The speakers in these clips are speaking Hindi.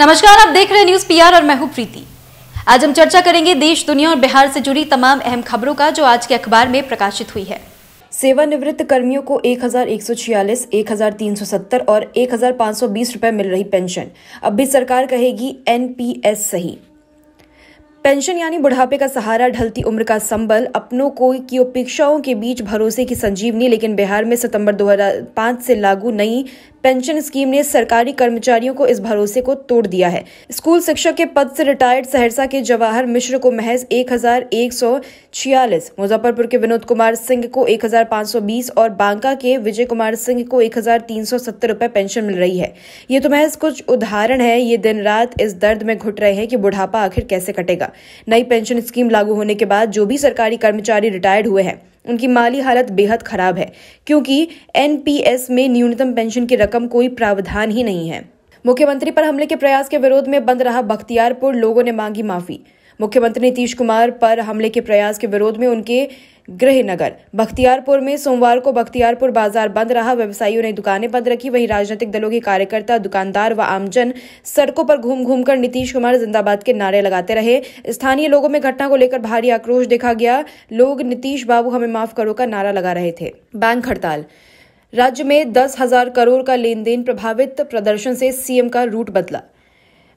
नमस्कार आप देख रहे हैं न्यूज पीआर और मैं हूं प्रीति आज हम चर्चा करेंगे देश दुनिया और बिहार से जुड़ी तमाम अहम खबरों का जो आज के अखबार में प्रकाशित हुई है सेवानिवृत्त कर्मियों को 1,146, 1,370 और 1,520 रुपए मिल रही पेंशन अब भी सरकार कहेगी एनपीएस सही पेंशन यानी बुढ़ापे का सहारा ढलती उम्र का संबल अपनों को की उपेक्षाओं के बीच भरोसे की संजीवनी लेकिन बिहार में सितंबर 2005 से लागू नई पेंशन स्कीम ने सरकारी कर्मचारियों को इस भरोसे को तोड़ दिया है स्कूल शिक्षक के पद से रिटायर्ड सहरसा के जवाहर मिश्र को महज एक मुजफ्फरपुर के विनोद कुमार सिंह को एक और बांका के विजय कुमार सिंह को एक रुपए पेंशन मिल रही है ये तो महज कुछ उदाहरण है ये दिन रात इस दर्द में घुट रहे हैं कि बुढ़ापा आखिर कैसे कटेगा नई पेंशन स्कीम लागू होने के बाद जो भी सरकारी कर्मचारी रिटायर्ड हुए हैं उनकी माली हालत बेहद खराब है क्योंकि एनपीएस में न्यूनतम पेंशन की रकम कोई प्रावधान ही नहीं है मुख्यमंत्री पर हमले के प्रयास के विरोध में बंद रहा बख्तियारपुर लोगों ने मांगी माफी मुख्यमंत्री नीतीश कुमार पर हमले के प्रयास के विरोध में उनके गृहनगर बख्तियारपुर में सोमवार को बख्तियारपुर बाजार बंद रहा व्यवसायियों ने दुकानें बंद रखी वहीं राजनीतिक दलों के कार्यकर्ता दुकानदार व आमजन सड़कों पर घूम घूम कर नीतीश कुमार जिंदाबाद के नारे लगाते रहे स्थानीय लोगों में घटना को लेकर भारी आक्रोश देखा गया लोग नीतीश बाबू हमें माफ करो का नारा लगा रहे थे बैंक हड़ताल राज्य में दस हजार करोड़ का लेन देन प्रभावित प्रदर्शन से सीएम का रूट बदला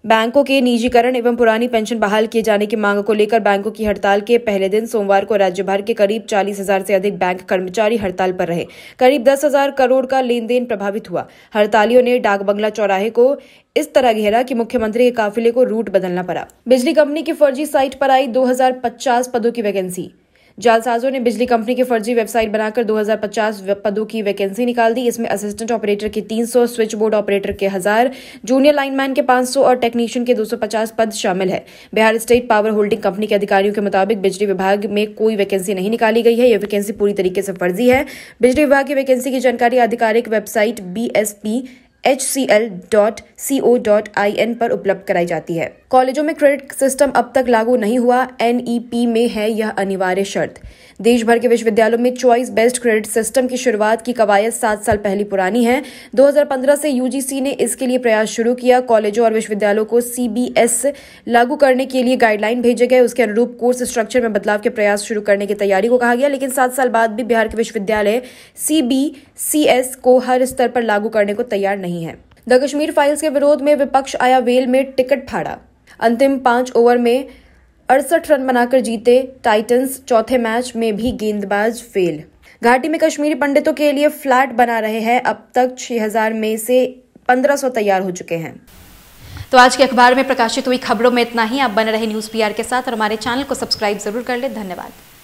बैंकों के निजीकरण एवं पुरानी पेंशन बहाल किए जाने की मांग को लेकर बैंकों की हड़ताल के पहले दिन सोमवार को राज्य भर के करीब चालीस हजार से अधिक बैंक कर्मचारी हड़ताल पर रहे करीब दस हजार करोड़ का लेन देन प्रभावित हुआ हड़तालियों ने डाक बंगला चौराहे को इस तरह घेरा कि मुख्यमंत्री के काफिले को रूट बदलना पड़ा बिजली कंपनी की फर्जी साइट पर आई दो पदों की वैकेंसी जालसाजों ने बिजली कंपनी की फर्जी वेबसाइट बनाकर 2050 पदों की वैकेंसी निकाल दी इसमें असिस्टेंट ऑपरेटर के 300, स्विच बोर्ड ऑपरेटर के हजार जूनियर लाइनमैन के 500 और टेक्नीशियन के 250 पद शामिल है Bihar state power holding company के अधिकारियों के मुताबिक बिजली विभाग में कोई वैकेंसी नहीं निकाली गई है यह वैकेंसी पूरी तरीके से फर्जी है बिजली विभाग की वैकेंसी की जानकारी आधिकारिक website B H C L dot C O dot I N पर उपलब्ध कराई जाती है कॉलेजों में क्रेडिट सिस्टम अब तक लागू नहीं हुआ एनईपी में है यह अनिवार्य शर्त देश भर के विश्वविद्यालयों में चॉइस बेस्ड क्रेडिट सिस्टम की शुरुआत की कवायद सात साल पहली पुरानी है 2015 से यूजीसी ने इसके लिए प्रयास शुरू किया कॉलेजों और विश्वविद्यालयों को सीबीएस लागू करने के लिए गाइडलाइन भेजे गए उसके अनुरूप कोर्स स्ट्रक्चर में बदलाव के प्रयास शुरू करने की तैयारी को कहा गया लेकिन सात साल बाद भी बिहार के विश्वविद्यालय सीबीसीएस को हर स्तर पर लागू करने को तैयार नहीं है द कश्मीर फाइल्स के विरोध में विपक्ष आया वेल में टिकट फाड़ा अंतिम पांच ओवर में अड़सठ रन बनाकर जीते टाइटंस चौथे मैच में भी गेंदबाज फेल घाटी में कश्मीरी पंडितों के लिए फ्लैट बना रहे हैं अब तक 6000 में से 1500 तैयार हो चुके हैं तो आज के अखबार में प्रकाशित हुई खबरों में इतना ही आप बने रहे न्यूज़ पीआर के साथ और हमारे चैनल को सब्सक्राइब जरूर कर ले धन्यवाद